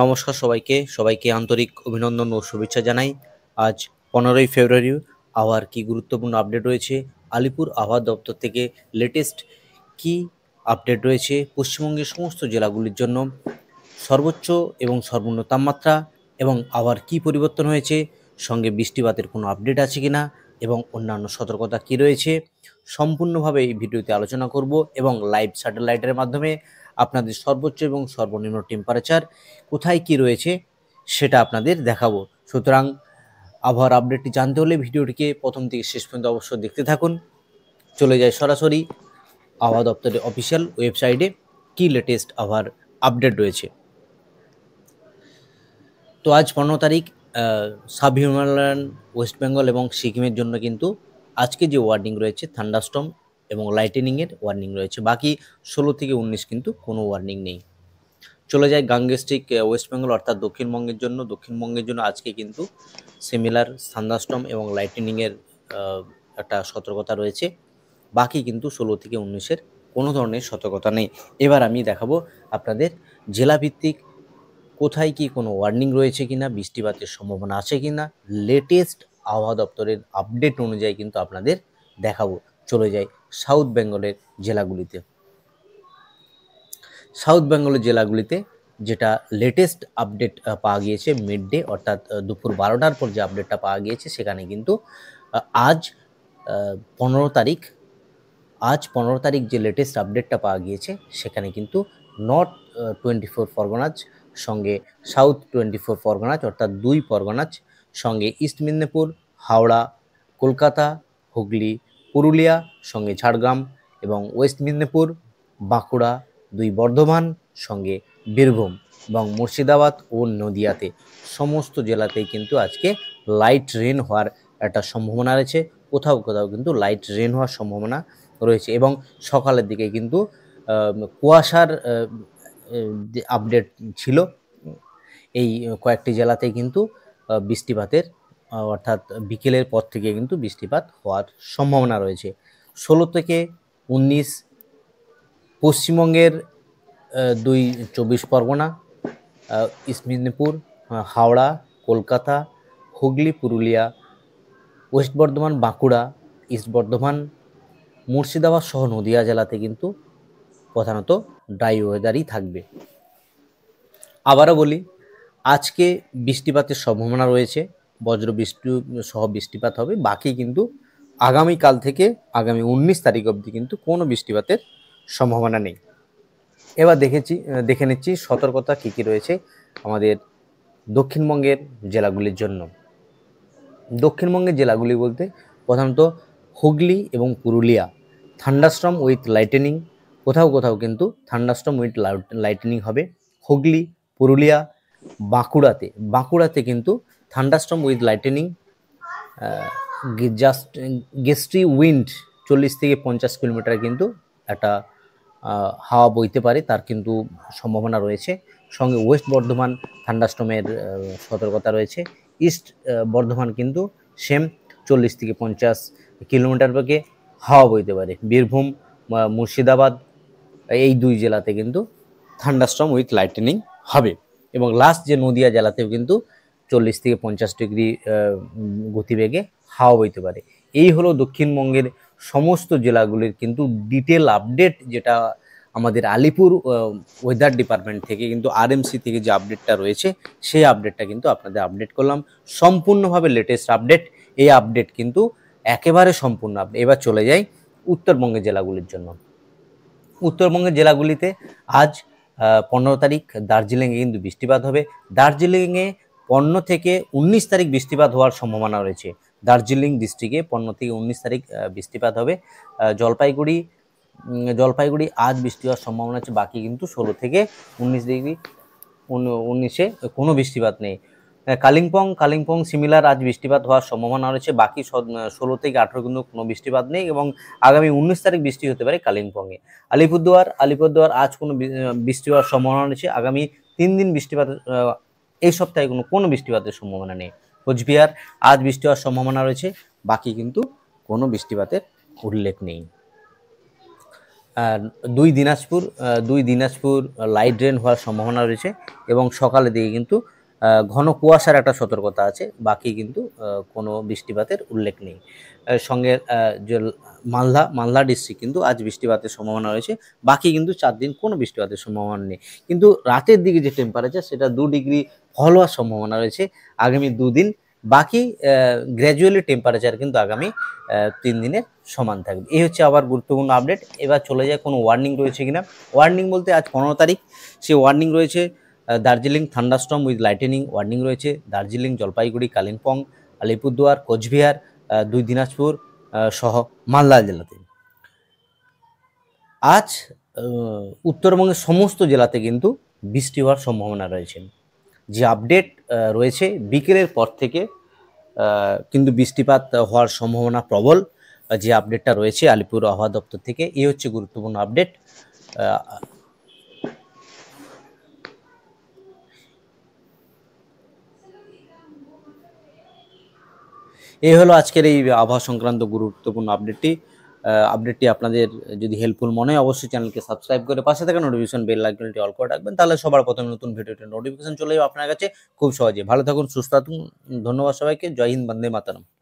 নমস্কার সবাইকে সবাইকে আন্তরিক অভিনন্দন ও শুভেচ্ছা জানাই আজ পনেরোই ফেব্রুয়ারি আবার কি গুরুত্বপূর্ণ আপডেট রয়েছে আলিপুর আবহাওয়া দপ্তর থেকে লেটেস্ট কি আপডেট রয়েছে পশ্চিমবঙ্গের সমস্ত জেলাগুলির জন্য সর্বোচ্চ এবং সর্বনিম্ন তাপমাত্রা এবং আবার কি পরিবর্তন হয়েছে সঙ্গে বৃষ্টিপাতের কোনো আপডেট আছে কি না এবং অন্যান্য সতর্কতা কি রয়েছে সম্পূর্ণভাবে এই ভিডিওতে আলোচনা করব এবং লাইভ স্যাটেলাইটের মাধ্যমে আপনাদের সর্বোচ্চ এবং সর্বনিম্ন টেম্পারেচার কোথায় কি রয়েছে সেটা আপনাদের দেখাবো সুতরাং আবহাওয়ার আপডেটটি জানতে হলে ভিডিওটিকে প্রথম থেকে শেষ পর্যন্ত অবশ্যই দেখতে থাকুন চলে যায় সরাসরি আবহাওয়া দপ্তরের অফিসিয়াল ওয়েবসাইটে কি লেটেস্ট আবহাওয়ার আপডেট রয়েছে তো আজ পনেরো তারিখ সাব হিমালয়ান ওয়েস্ট বেঙ্গল এবং সিকিমের জন্য কিন্তু আজকে যে ওয়ার্নিং রয়েছে থান্ডাস্টম এবং লাইটেনিংয়ের ওয়ার্নিং রয়েছে বাকি ষোলো থেকে উনিশ কিন্তু কোনো ওয়ার্নিং নেই চলে যায় গাঙ্গেস্টিক ওয়েস্ট বেঙ্গল অর্থাৎ দক্ষিণবঙ্গের জন্য দক্ষিণবঙ্গের জন্য আজকে কিন্তু সিমিলার সান্দাস্টম এবং লাইটেনিংয়ের একটা সতর্কতা রয়েছে বাকি কিন্তু ষোলো থেকে উনিশের কোনো ধরনের সতর্কতা নেই এবার আমি দেখাবো আপনাদের জেলাভিত্তিক কোথায় কি কোনো ওয়ার্নিং রয়েছে কিনা বৃষ্টিপাতের সম্ভাবনা আছে কিনা লেটেস্ট আবহাওয়া দপ্তরের আপডেট অনুযায়ী কিন্তু আপনাদের দেখাবো চলে যায় সাউথ বেঙ্গলের জেলাগুলিতে সাউথ বেঙ্গলের জেলাগুলিতে যেটা লেটেস্ট আপডেট পাওয়া গিয়েছে মিড ডে অর্থাৎ দুপুর বারোটার পর যে আপডেটটা পাওয়া গিয়েছে সেখানে কিন্তু আজ পনেরো তারিখ আজ পনেরো তারিখ যে লেটেস্ট আপডেটটা পাওয়া গিয়েছে সেখানে কিন্তু নর্থ টোয়েন্টি ফোর পরগনাজ সঙ্গে সাউথ টোয়েন্টি ফোর পরগনাজ অর্থাৎ দুই পরগনাজ সঙ্গে ইস্ট মেদিনীপুর হাওড়া কলকাতা হুগলি পুরুলিয়া সঙ্গে ঝাড়গ্রাম এবং ওয়েস্ট মেদিনীপুর বাঁকুড়া দুই বর্ধমান সঙ্গে বীরভূম এবং মুর্শিদাবাদ ও নদিয়াতে সমস্ত জেলাতেই কিন্তু আজকে লাইট রেন হওয়ার একটা সম্ভাবনা রয়েছে কোথাও কোথাও কিন্তু লাইট রেন হওয়ার সম্ভাবনা রয়েছে এবং সকালের দিকে কিন্তু কুয়াশার আপডেট ছিল এই কয়েকটি জেলাতে কিন্তু বৃষ্টিপাতের অর্থাৎ বিকেলের পর থেকে কিন্তু বৃষ্টিপাত হওয়ার সম্ভাবনা রয়েছে ষোলো থেকে উনিশ পশ্চিমবঙ্গের দুই চব্বিশ Pargana east Medinipur Howrah Kolkata Hooghly Purulia west Bardhaman Bankura east Bardhaman Murshidabad সহ নদিয়া জেলাতে কিন্তু প্রধানত ড্রাই ওয়েদারই থাকবে আবারও বলি আজকে বৃষ্টিপাতের সম্ভাবনা রয়েছে বজ্র বৃষ্টি সহ বৃষ্টিপাত হবে বাকি কিন্তু আগামীকাল থেকে আগামী উনিশ তারিখ অবধি কিন্তু কোনো বৃষ্টিপাতের সম্ভাবনা নেই এবার দেখেছি দেখে নিচ্ছি সতর্কতা কী কী রয়েছে আমাদের দক্ষিণবঙ্গের জেলাগুলির জন্য দক্ষিণবঙ্গের জেলাগুলি বলতে প্রধানত হুগলি এবং পুরুলিয়া থান্ডাস্ট্রম উইথ লাইটেনিং কোথাও কোথাও কিন্তু থান্ডাস্ট্রম উইথ লাইটেনিং হবে হুগলি পুরুলিয়া বাঁকুড়াতে বাঁকুড়াতে কিন্তু thunderstorm with lightning just gusty wind চল্লিশ থেকে পঞ্চাশ কিলোমিটার কিন্তু একটা হাওয়া বইতে পারে তার কিন্তু সম্ভাবনা রয়েছে সঙ্গে ওয়েস্ট বর্ধমান থান্ডাস্টমের সতর্কতা রয়েছে ইস্ট বর্ধমান কিন্তু সেম চল্লিশ থেকে পঞ্চাশ কিলোমিটার বেগে হাওয়া বইতে পারে বীরভূম মুর্শিদাবাদ এই দুই জেলাতে কিন্তু থান্ডাস্টম উইথ লাইটেনিং হবে এবং লাস্ট যে নদিয়া জেলাতেও কিন্তু চল্লিশ থেকে পঞ্চাশ ডিগ্রি গতিবেগে হাওয়া বইতে পারে এই হলো দক্ষিণবঙ্গের সমস্ত জেলাগুলির কিন্তু ডিটেল আপডেট যেটা আমাদের আলিপুর ওয়েদার ডিপার্টমেন্ট থেকে কিন্তু আরএমসি থেকে যে আপডেটটা রয়েছে সেই আপডেটটা কিন্তু আপনাদের আপডেট করলাম সম্পূর্ণভাবে লেটেস্ট আপডেট এই আপডেট কিন্তু একেবারে সম্পূর্ণ আপডেট এবার চলে যাই উত্তরবঙ্গের জেলাগুলির জন্য উত্তরবঙ্গের জেলাগুলিতে আজ পনেরো তারিখ দার্জিলিংয়ে কিন্তু বৃষ্টিপাত হবে দার্জিলিংয়ে পণ্য থেকে ১৯ তারিখ বৃষ্টিপাত হওয়ার সম্ভাবনা রয়েছে দার্জিলিং ডিস্ট্রিক্টে পণ্য থেকে উনিশ তারিখ বৃষ্টিপাত হবে জলপাইগুড়ি জলপাইগুড়ি আজ বৃষ্টি হওয়ার সম্ভাবনা আছে বাকি কিন্তু ষোলো থেকে উনিশ ডিগ্রি উনিশে কোনো বৃষ্টিপাত নেই কালিম্পং কালিম্পং সিমিলার আজ বৃষ্টিপাত হওয়ার সম্ভাবনা রয়েছে বাকি ষোলো থেকে আঠেরো কিন্তু কোনো বৃষ্টিপাত নেই এবং আগামী উনিশ তারিখ বৃষ্টি হতে পারে কালিম্পংয়ে আলিপুরদুয়ার আলিপুরদুয়ার আজ কোনো বৃষ্টি হওয়ার সম্ভাবনা রয়েছে আগামী তিন দিন বৃষ্টিপাত এই সপ্তাহে কোনো কোনো বৃষ্টিপাতের সম্ভাবনা নেই কোচবিহার আজ বৃষ্টি হওয়ার সম্ভাবনা রয়েছে বাকি কিন্তু কোনো বৃষ্টিপাতের উল্লেখ নেই দুই দিনাজপুর দুই দিনাজপুর লাইট ড্রেন হওয়ার সম্ভাবনা রয়েছে এবং সকালের দিকে কিন্তু ঘন কুয়াশার একটা সতর্কতা আছে বাকি কিন্তু কোনো বৃষ্টিপাতের উল্লেখ নেই সঙ্গে যে মালদা মালদা ডিস্ট্রিক্ট কিন্তু আজ বৃষ্টিপাতের সম্ভাবনা রয়েছে বাকি কিন্তু চার দিন কোনো বৃষ্টিপাতের সম্ভাবনা নেই কিন্তু রাতের দিকে যে টেম্পারেচার সেটা দু ডিগ্রি ফল হওয়ার সম্ভাবনা রয়েছে আগামী দুদিন বাকি গ্র্যাজুয়ালি টেম্পারেচার কিন্তু আগামী তিন দিনের সমান থাকবে এই হচ্ছে আবার গুরুত্বপূর্ণ আপডেট এবার চলে যায় কোনো ওয়ার্নিং রয়েছে কিনা ওয়ার্নিং বলতে আজ পনেরো তারিখ সে ওয়ার্নিং রয়েছে Darjeeling thunderstorm with lightning warning রয়েছে দার্জিলিং জলপাইগুড়ি কালিম্পং আলিপুরদুয়ার কোচবিহার দুই দিনাজপুর সহ মালদা জেলাতে আজ উত্তরবঙ্গের সমস্ত জেলাতে কিন্তু বৃষ্টি হওয়ার সম্ভাবনা রয়েছে যে আপডেট রয়েছে বিকেলের পর থেকে কিন্তু বৃষ্টিপাত হওয়ার সম্ভাবনা প্রবল যে আপডেটটা রয়েছে আলিপুর আবহাওয়া দপ্তর থেকে এই হচ্ছে গুরুত্বপূর্ণ আপডেট এই হলো আজকের এই আবহাওয়া সংক্রান্ত গুরুত্বপূর্ণ আপডেটটি আপডেটটি আপনাদের যদি হেল্পফুল মনে হয় অবশ্যই চ্যানেলকে সাবস্ক্রাইব করে পাশে থাকা নোটিফিকেশন বেল লাইকনটি অল করে রাখবেন তাহলে সবার প্রথমে নতুন ভিডিওটি নোটিফিকেশন চলে যাবে আপনার কাছে খুব সহজে ভালো থাকুন সুস্থ থাকুন ধন্যবাদ সবাইকে জয় হিন্দ বন্দে মাতারাম